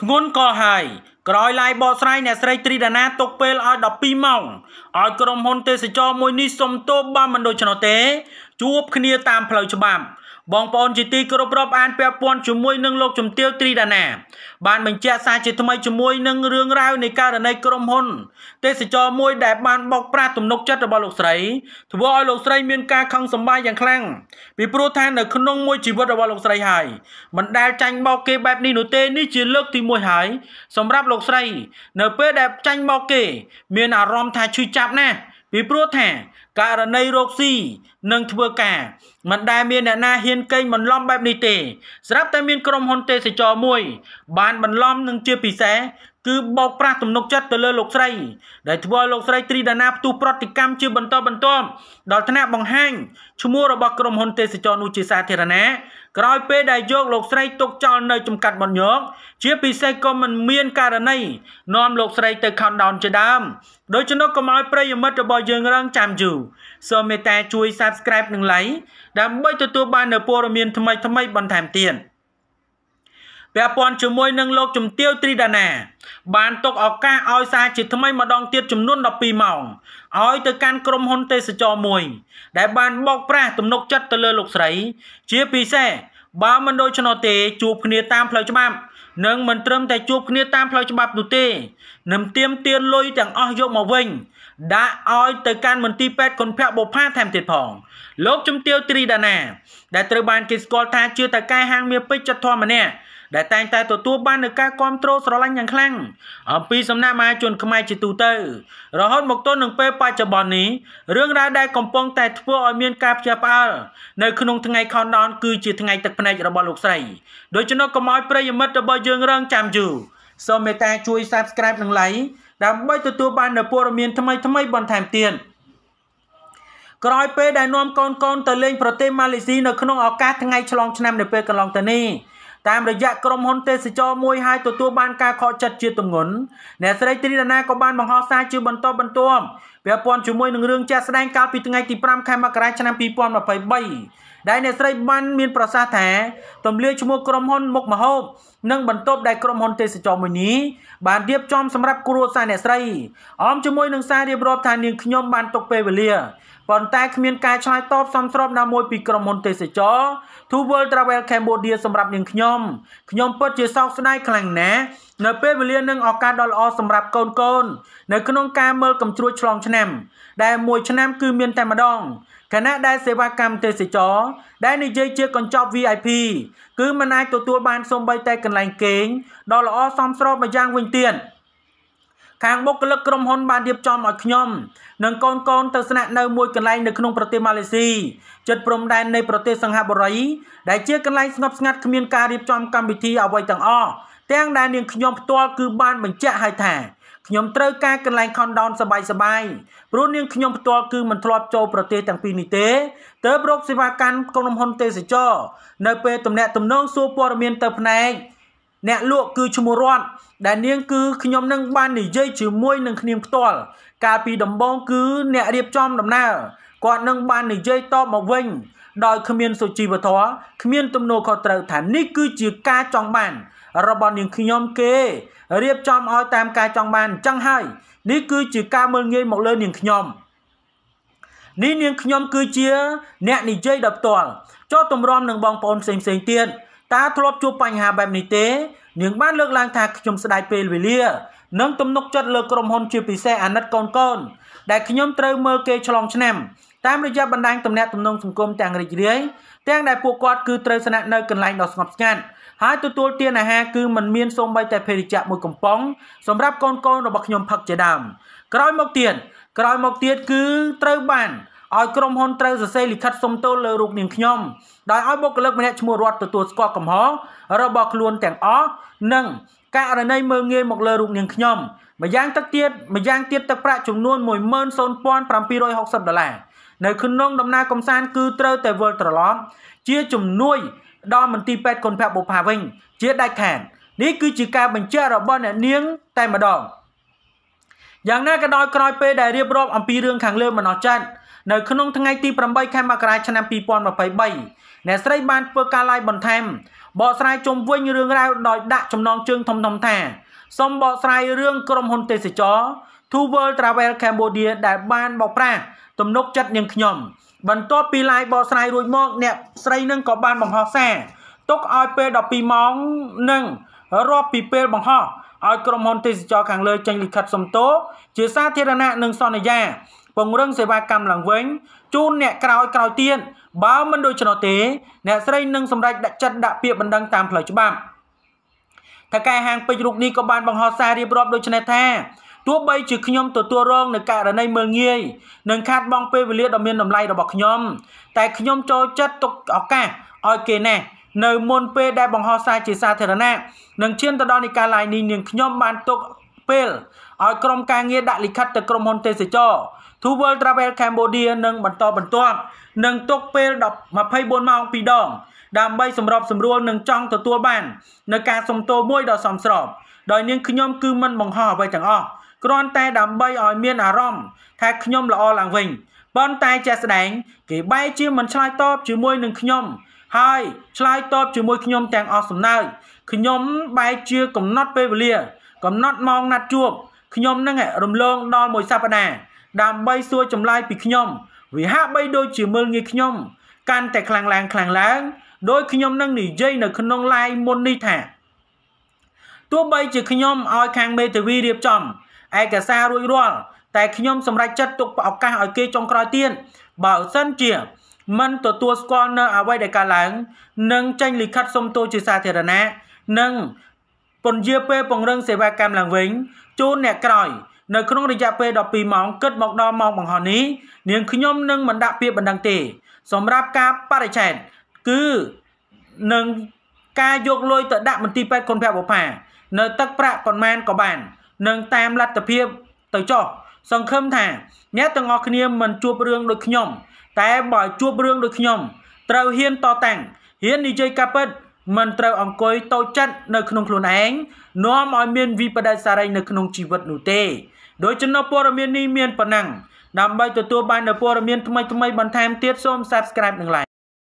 ធ្ងន់ក៏ហើយក្រោយឡាយបកស្រាយអ្នកស្រីត្រីដាណាទុកពេលឲ្យ12ម៉ោងឲ្យក្រុមហ៊ុនទេសចរមួយនេះសុំទោសបានមិនដូច្នោះទេ ជួប គ្នាតាមផ្លូវច្បាប់បងប្អូនជាទីគោរពរាប់អានពាក់ព័ន្ធជាមួយនឹងលោកជំទាវត្រីដាណាបានបញ្ជាក់សារជាថ្មីជាមួយនឹងរឿងរ៉ាវនៃករណីក្រុមហ៊ុន ទេសចរមួយដែលបានបោកប្រាស់ទំនុកចិត្តរបស់លោកស្រីធ្វើឲ្យលោកស្រីមានការខឹងសម្បារយ៉ាងខ្លាំងពីព្រោះថានៅក្នុងមួយជីវិតរបស់លោកស្រីហើយមិនដែលចាញ់បោកគេបែបនេះនោះទេនេះជាលើកទី1ហើយសម្រាប់លោកស្រី នៅពេលដែលចាញ់បោកគេ មានអារម្មណ៍ថាឈឺចាប់ណាស់ពីព្រោះថាករណីរោគស៊ីនឹងធ្វើការមិនដែលមានអ្នកណាហ៊ានកេងបន្លំបែបនេះទេស្រាប់តែមានក្រុមហ៊ុនទេសចរមួយ បានបន្លំនឹងជាពិសេសគឺបោកប្រាស់ទំនុកចិត្តទៅលើលោកស្រី ដែលធ្វើឲ្យលោកស្រីត្រីដាណាផ្ទុះប្រតិកម្មជាបន្តបន្ទាប់ដល់ថ្នាក់បង្ហាញឈ្មោះរបស់ក្រុមហ៊ុនទេសចរនោះជាសាធារណៈក្រោយពេលដែលយកលោកស្រីទុកចោលនៅ ចំកាត់បន្ទញោកជាពិសេសក៏មិនមានករណីនាំលោកស្រី ទៅ countdown ជាដើមដូច្នោះកុំឲ្យប្រិយមិត្តរបស់យើងរងចាំយូរសូមមេត្តាជួយ subscribe និង like ដើម្បីទទួលបាននូវព័ត៌មានថ្មីៗបន្ថែមទៀត។ពាក់ព័ន្ធជាមួយនឹងលោកជំទាវត្រីដាណា បានຕົកឱកាសឲ្យសារជាថ្មីម្ដងទៀតចំនួន12ម៉ោងឲ្យទៅកាន់ក្រុមហ៊ុនទេសចរមួយ ដែលបានបោកប្រាស់ទំនុកចិត្តទៅលើលោកស្រីជាពិសេសបើមិនដូច្នោះទេជួបគ្នាតាមផ្លូវច្បាប់នឹងមិនត្រឹមតែជួបគ្នាតាមផ្លូវច្បាប់នោះទេនឹងទៀមទានលុយទាំងអស់យកមកវិញដាក់ឲ្យទៅកាន់មន្ទីរពេទ្យគុណភ័ក្របុប្ផាថែមទៀតផងលោកជំទាវត្រីដាណា ដែលត្រូវបានគេស្គាល់ថាជាតកែហាងមាពេជ្រចិត្តធម៌ម្នាក់ដែលតែងតែទទួលបាននូវការគ្រប់គ្រងស្រឡាញ់យ៉ាងខ្លាំងអំពីសំណាក់មហាជនខ្មែរជាទូទៅ រហូតមកទល់នឹងពេលបច្ចុប្បន្ននេះរឿងរ៉ាវដែលកំពុងតែធ្វើឲ្យមានការផ្ទះផ្អើលនៅក្នុងថ្ងៃ countdown គឺជាថ្ងៃទឹកភ្នែករបស់លោកស្រីដូច្នោះកុំឲ្យប្រិយមិត្តរបស់យើងរងចាំយូរសូមមេត្តាជួយ Subscribe និង Like ដើម្បីទទួលបាននូវព័ត៌មានថ្មីៗបន្ថែមទៀតក្រោយពេលដែលនាំកូនកូនទៅលេង ប្រទេសម៉ាឡេស៊ីនៅក្នុងឱកាសថ្ងៃឆ្លងឆ្នាំនៅពេលកន្លងទៅនេះតាមរយៈក្រុមហ៊ុនទេសចរមួយហើយទទួលបានការខកចិត្តជាទម្ងន់អ្នកស្រីត្រីដាណាក៏បានបង្ហោះសារជាបន្តបន្ទាប់ពាក់ព័ន្ធជាមួយនឹងរឿងជាក់ស្ដែងកាលពីថ្ងៃទី5ខែមករាឆ្នាំ2023ដែលអ្នកស្រីបាន មានប្រសាសន៍ថាទម្លាយឈ្មោះក្រុមហ៊ុនមុខមហូបនិងបន្ទប់ដែលក្រុមហ៊ុនទេសចរមួយនេះបានរៀបចំសម្រាប់គ្រួសារអ្នកស្រីអមជាមួយនឹងសាររៀបរាប់ថានាងខ្ញុំបានទុកពេលវេលាប៉ុន្តែគ្មានការឆ្លើយតបសមស្របណាមួយពីក្រុមហ៊ុនទេសចរ Two World Travel Cambodia សម្រាប់នាងខ្ញុំខ្ញុំពិតជាសោកស្ដាយខ្លាំងណាស់នៅពេលវេលានិងឱកាសដ៏ល្អសម្រាប់កូនកូននៅក្នុងការមើលកំជ្រួចឆ្លងឆ្នាំឆ្នាំដែលមួយឆ្នាំគឺមានតែម្ដងគណៈដែលសេវាកម្មទេសចរ ដែលនិយាយជាកញ្ចប់ VIP គឺមិនអាចទទួលបានសូម្បីតែកន្លែងគេងដ៏ល្អសមស្របមួយយ៉ាងវិញទៀតខាងបុគ្គលិកក្រុមហ៊ុនបានរៀបចំឲ្យខ្ញុំនិងកូនកូនទៅស្នាក់នៅមួយកន្លែងនៅក្នុងប្រទេសម៉ាឡេស៊ីជិតព្រំដែននៃប្រទេសសិង្ហបុរី ដែលជាកន្លែងស្ងប់ស្ងាត់គ្មានការរៀបចំកម្មវិធីអ្វីទាំងអស់ទាំងដែលនាងខ្ញុំផ្ទាល់គឺបានបញ្ជាក់ឲ្យថាខ្ញុំត្រូវការកន្លែងខុនដោនសបាយសបាយព្រោះនាងខ្ញុំផ្ទាល់គឺមិនធ្លាប់ចូលប្រទេសទាំងពីរនេះទេទើបរកសេវាកម្មក្រុមហ៊ុនទេសចរនៅពេលទំនាក់ទំនងសួរព័ត៌មានទៅផ្នែកអ្នកលក់គឺឈ្មោះរតដែលនាងគឺខ្ញុំនឹងបាននិយាយជាមួយនឹងគ្នាផ្ទាល់កាលពីដំបូងគឺអ្នករៀបចំ ដំណើរគាត់នឹងបាននិយាយតបមកវិញដោយគ្មានសុជីវធម៌គ្មានទំនួលខុសត្រូវ ថានេះគឺជាការចង់បាន របស់នាងខ្ញុំគេរៀបចំឲ្យតាម ការចង់បានអញ្ចឹងហើយ នេះគឺជាការមើលងាយមកលើនាងខ្ញុំនេះនាងខ្ញុំគឺជា អ្នកនិយាយដល់ផ្ទាល់ចោទតម្រាំនឹងបងប្អូនផ្សេងផ្សេងទៀតតើធ្លាប់ជួបបញ្ហាបែបនេះទេនាងបានលើកឡើងថាខ្ញុំស្ដាយពេលវេលានិងទំនុកចិត្តលើក្រុមហ៊ុន ជាពិសេសអាណិតកូនកូនដែលខ្ញុំត្រូវមើលគេឆ្លងឆ្នាំតាមរយៈបណ្ដាញទំនាក់ទំនងសង្គមទាំងរីករាយទាំងដែលពួកគាត់គឺត្រូវស្នាក់នៅកន្លែងដ៏ស្ងប់ស្ងាត់ហើយទទួលទានអាហារគឺមិនមានសូម្បីតែភេសជ្ជៈមួយកំប៉ុងសម្រាប់កូនកូនរបស់ខ្ញុំផឹកជាដើមក្រោយមកទៀតក្រោយមកទៀតគឺត្រូវបានឲ្យក្រុមហ៊ុនត្រូវសរសេរលិខិតសុំទោសលើរូបនាងខ្ញុំដោយឲ្យបុគ្គលិកម្នាក់ឈ្មោះរតទទួលស្គាល់កំហុសរបស់ខ្លួនទាំងអស់និងករណីមើលងាយមកលើរូបនាងខ្ញុំម្យ៉ាងទឹកទៀតម្យ៉ាងទៀតទឹកប្រាក់ចំនួន107,760ដុល្លារនៅក្នុងដំណើរកំសាន្តគឺត្រូវតែវិលត្រឡប់ជាជំនួយ ដល់មន្ទីរពេទ្យកុនភៈបុប្ផាវិញជាដាច់ខាតនេះគឺជាការបញ្ជាក់របស់អ្នកនាង តែម្ដងយ៉ាងណាក៏ដោយក្រោយពេលដែលរៀបរាប់អំពីរឿងខាងលើមិនអស់ចិត្តនៅ ក្នុងថ្ងៃទី8ខែមករាឆ្នាំ2023អ្នកស្រីបានធ្វើការ live បន្ថែមបកស្រាយជុំវិញរឿងរ៉ាវដោយដាក់ចំណងជើងធំៗថាសូមបកស្រាយរឿងក្រុមហ៊ុនទេសចរ Two World Travel Cambodia ដែលបានបោកប្រាស់ទំនុក ចិត្តនាងខ្ញុំបន្ទាប់ពី live បកស្រាយរួចមក អ្នកស្រីនឹងក៏បានបង្ហោះសារទុកឲ្យពេល12ម៉ោងនិងរាប់ពីពេលបង្ហោះឲ្យក្រុមហ៊ុនទេសចរខាងលើ ចេញលិខិតសុំទោសជាសាធារណៈនិងសន្យា ពង្រឹងសេវាកម្មឡើងវិញជូនអ្នកក្រោយក្រោយទៀតបើមិនដូច្នោះទេ អ្នកស្រីនឹងសម្រេចដាក់ចិត្តដាក់ពាក្យបណ្ដឹងតាមផ្លូវច្បាប់ថៅកែហាងពេជ្ររូបនេះក៏បាន បង្ហោះសាររៀបរាប់ដូចនេះថាទោះបីជាខ្ញុំទទួលរងនឹងករណីមើលងាយនិងខាតបង់ពេលវេលាដ៏មានតម្លៃរបស់ខ្ញុំតែខ្ញុំចូលចិត្តទុកឱកាសឲ្យគេណាស់នៅមុនពេលដែលបង្ហោះសារជាសាធារណៈនិងឈានទៅដល់នីការឡាយនេះនាងខ្ញុំបានទុកពេលឲ្យក្រុមការងារដាក់លិខិតទៅក្រុមហ៊ុនទេសចរ Two World Travel Cambodia នឹងបន្តបន្ទាប់នឹងទុកពេល24ម៉ោង2ដង ដើម្បីសម្របសម្រួលនិងចង់ទទួលបាននៅការសំទោមួយដ៏សមស្របដោយនាងខ្ញុំគឺមិនបង្ហោះអ្វីទាំងអស់គ្រាន់តែដើម្បីឲ្យមានអារម្មណ៍ថាខ្ញុំល្អឡើងវិញប៉ុន្តែជាក់ស្ដែង គេបែរជាមិនឆ្លើយតបជាមួយនឹងខ្ញុំ ហើយឆ្លើយតបជាមួយខ្ញុំទាំងអស់សំណើចខ្ញុំបែរជាកំណត់ពេលវេលាកំណត់ម៉ោងណាត់ជួបខ្ញុំនឹងរំលងដល់មួយសប្តាហ៍ដើម្បីសួរចម្លើយពីខ្ញុំវាហាក់បីដូចជាមើលងាយខ្ញុំកាន់តែខ្លាំងឡើងខ្លាំងឡើងដោយខ្ញុំនឹងនិយាយនៅក្នុងឡាយមុននេះថាទោះបីជាខ្ញុំឲ្យខាងមេធាវីរៀបចំឯកសាររួចរាល់តែខ្ញុំសម្រេចចិត្តទុកឱកាសឲ្យគេចុងក្រោយទៀតបើសិនជាមិនទទួលស្គាល់នៅអ្វីដែលកើតឡើងនឹងចេញលិខិតសុំទោសជាសាធារណៈនិងពន្យាពេលពង្រឹងសេវាកម្មឡើងវិញជូនអ្នកក្រោយនៅ ក្នុងរយៈពេល12ម៉ោងគិតមកដល់ម៉ោងបង្ហោះនេះនាងខ្ញុំនឹងមិនដាក់ពាក្យបណ្ដឹងទេ សម្រាប់ការបរិច្ឆេទគឺនឹងការយកលុយទៅដាក់មន្ទីរពេទ្យគុណភៈបុផា នៅទឹកប្រាក់ប៉ុន្មានក៏បាននិងតាមលទ្ធភាពទៅចោះសង្ឃឹមថា អ្នកទាំងអស់គ្នាមិនជួបរឿងដូចខ្ញុំ តែបើជួបរឿងដូចខ្ញុំត្រូវហ៊ានតតាំងហ៊ាននិយាយការពិតមិនត្រូវអង្គុយតូចចិត្តនៅក្នុងខ្លួនឯងនាំឲ្យមានវិបដិសារីនៅក្នុងជីវិតនោះទេដោយចំណុចព័ត៌មាននេះមានប៉ុណ្ណឹងដើម្បីទទួលបាននូវព័ត៌មានថ្មីៗបន្ថែមទៀតសូម Subscribe និង Like